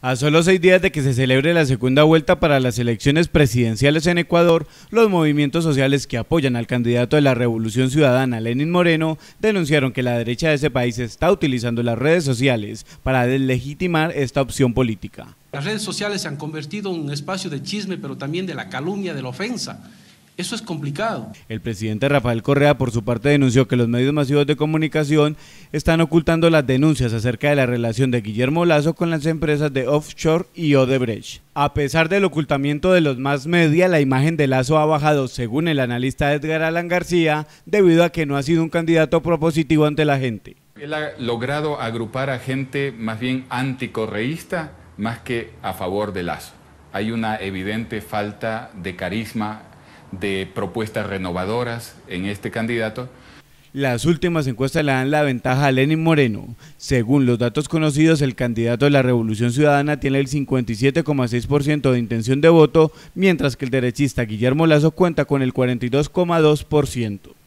A solo seis días de que se celebre la segunda vuelta para las elecciones presidenciales en Ecuador, los movimientos sociales que apoyan al candidato de la Revolución Ciudadana, Lenin Moreno, denunciaron que la derecha de ese país está utilizando las redes sociales para deslegitimar esta opción política. Las redes sociales se han convertido en un espacio de chisme, pero también de la calumnia, de la ofensa eso es complicado. El presidente Rafael Correa, por su parte, denunció que los medios masivos de comunicación están ocultando las denuncias acerca de la relación de Guillermo Lazo con las empresas de Offshore y Odebrecht. A pesar del ocultamiento de los más media, la imagen de Lazo ha bajado, según el analista Edgar Alan García, debido a que no ha sido un candidato propositivo ante la gente. Él ha logrado agrupar a gente más bien anticorreísta más que a favor de Lazo. Hay una evidente falta de carisma de propuestas renovadoras en este candidato. Las últimas encuestas le dan la ventaja a Lenin Moreno. Según los datos conocidos, el candidato de la Revolución Ciudadana tiene el 57,6% de intención de voto, mientras que el derechista Guillermo Lazo cuenta con el 42,2%.